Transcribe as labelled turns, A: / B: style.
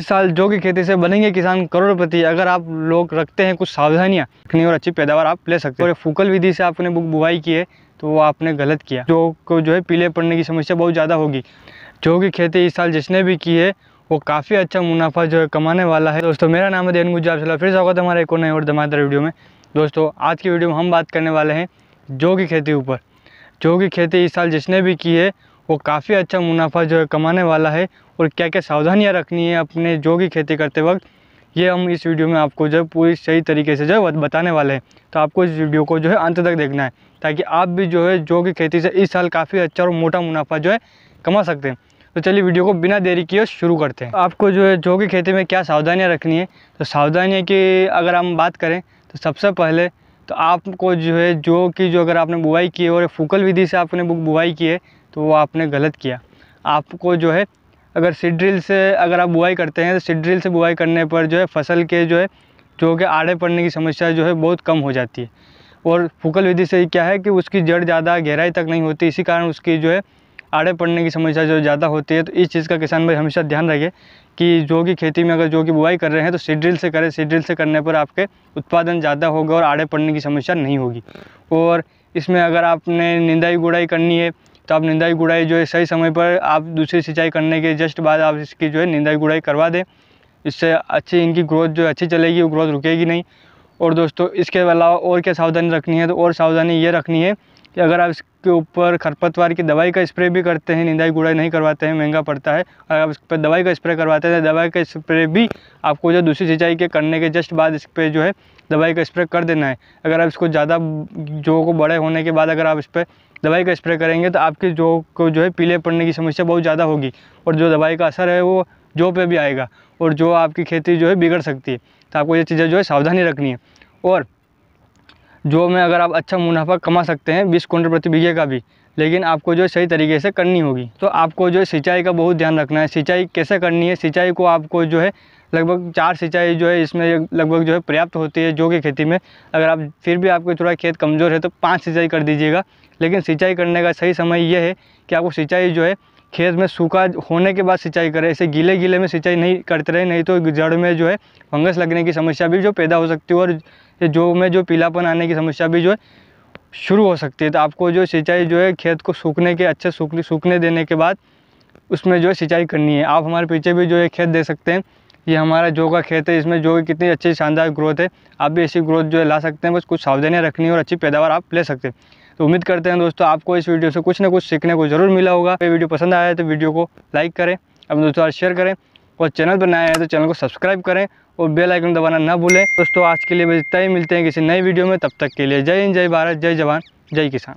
A: इस साल जो की खेती से बनेंगे किसान करोड़पति अगर आप लोग रखते हैं कुछ सावधानियाँ अपनी और अच्छी पैदावार आप ले सकते हैं और फूकल विधि से आपने बुक बुआई की है तो वो आपने गलत किया जो को जो है पीले पड़ने की समस्या बहुत ज़्यादा होगी जो की खेती इस साल जिसने भी की है वो काफ़ी अच्छा मुनाफा जो है कमाने वाला है दोस्तों मेरा नाम है देन गुजरात आप फिर स्वागत है हमारे एक नए और धमादार वीडियो में दोस्तों आज की वीडियो में हम बात करने वाले हैं जो की खेती ऊपर जो की खेती इस साल जिसने भी की है वो काफ़ी अच्छा मुनाफा जो है कमाने वाला है और क्या क्या सावधानियाँ रखनी है अपने जो की खेती करते वक्त ये हम इस वीडियो में आपको जो है पूरी सही तरीके से जो है बताने वाले हैं तो आपको इस वीडियो को जो है अंत तक देखना है ताकि आप भी जो है जो की खेती से इस साल काफ़ी अच्छा और मोटा मुनाफा जो है कमा सकते हैं तो चलिए वीडियो को बिना देरी किए शुरू करते हैं आपको जो है जो की खेती में क्या सावधानियाँ रखनी है तो सावधानियाँ की अगर हम बात करें तो सबसे पहले तो आपको जो है जो कि जो अगर आपने बुआई की और फूकल विधि से आपने बुआई की है तो वो आपने गलत किया आपको जो है अगर सीड ड्रिल से अगर आप बुआई करते हैं तो सीड ड्रिल से बुआई करने पर जो है फसल के जो है जो कि आड़े पड़ने की समस्या जो है बहुत कम हो जाती है और फूकल विधि से क्या है कि उसकी जड़ ज़्यादा गहराई तक नहीं होती इसी कारण उसकी जो है आड़े पड़ने की समस्या जो ज़्यादा होती है तो इस चीज़ का किसान भाई हमेशा ध्यान रखे कि जो की खेती में अगर जो की बुआई कर रहे हैं तो सीड्रिल से करें सीड्रिल से करने पर आपके उत्पादन ज़्यादा होगा और आड़े पड़ने की समस्या नहीं होगी और इसमें अगर आपने निंदाई गुड़ाई करनी है तो आप निंदाई गुड़ाई जो है सही समय पर आप दूसरी सिंचाई करने के जस्ट बाद आप इसकी जो है निंदाई गुड़ाई करवा दें इससे अच्छी इनकी ग्रोथ जो अच्छी चलेगी वो ग्रोथ रुकेगी नहीं और दोस्तों इसके अलावा और क्या सावधानी रखनी है तो और सावधानी ये रखनी है कि अगर आप के ऊपर खरपतवार की दवाई का स्प्रे भी करते हैं निंदाई गुड़ाई नहीं करवाते हैं महंगा पड़ता है अगर आप इस पर दवाई का स्प्रे करवाते हैं तो दवाई का स्प्रे भी आपको जो दूसरी सिंचाई के करने के जस्ट बाद इस पर जो है दवाई का स्प्रे कर देना है अगर आप इसको ज़्यादा जो को बड़े होने के बाद अगर आप इस पर दवाई का स्प्रे करेंगे तो आपके जो को जो है पीले पड़ने की समस्या बहुत ज़्यादा होगी और जो दवाई का असर है वो जौ पे भी आएगा और जो आपकी खेती जो है बिगड़ सकती है तो आपको ये चीज़ें जो है सावधानी रखनी है और जो में अगर आप अच्छा मुनाफा कमा सकते हैं बीस कुंटल प्रति बीघे का भी लेकिन आपको जो सही तरीके से करनी होगी तो आपको जो सिंचाई का बहुत ध्यान रखना है सिंचाई कैसे करनी है सिंचाई को आपको जो है लगभग चार सिंचाई जो है इसमें लगभग जो है पर्याप्त होती है जो कि खेती में अगर आप फिर भी आपके थोड़ा खेत कमज़ोर है तो पाँच सिंचाई कर दीजिएगा लेकिन सिंचाई करने का सही समय यह है कि आपको सिंचाई जो है खेत में सूखा होने के बाद सिंचाई करें ऐसे गीले गीले में सिंचाई नहीं करते रहे नहीं तो जड़ में जो है फंगस लगने की समस्या भी जो पैदा हो सकती है और जो में जो पीलापन आने की समस्या भी जो है शुरू हो सकती है तो आपको जो सिंचाई जो है खेत को सूखने के अच्छे सूखने देने के बाद उसमें जो है सिंचाई करनी है आप हमारे पीछे भी जो है खेत दे सकते हैं ये हमारा जो का खेत है इसमें जो की कितनी अच्छी शानदार ग्रोथ है आप भी ऐसी ग्रोथ जो है ला सकते हैं बस कुछ सावधानियाँ रखनी और अच्छी पैदावार आप ले सकते हैं तो उम्मीद करते हैं दोस्तों आपको इस वीडियो से कुछ ना कुछ सीखने को ज़रूर मिला होगा ये वीडियो पसंद आया है तो वीडियो को लाइक करें अपने दोस्तों और शेयर करें और चैनल पर नया है तो चैनल को सब्सक्राइब करें और बेल आइकन दबाना ना भूलें दोस्तों आज के लिए बस इतना ही मिलते हैं किसी नई वीडियो में तब तक के लिए जय हिंद जय भारत जय जवान जय किसान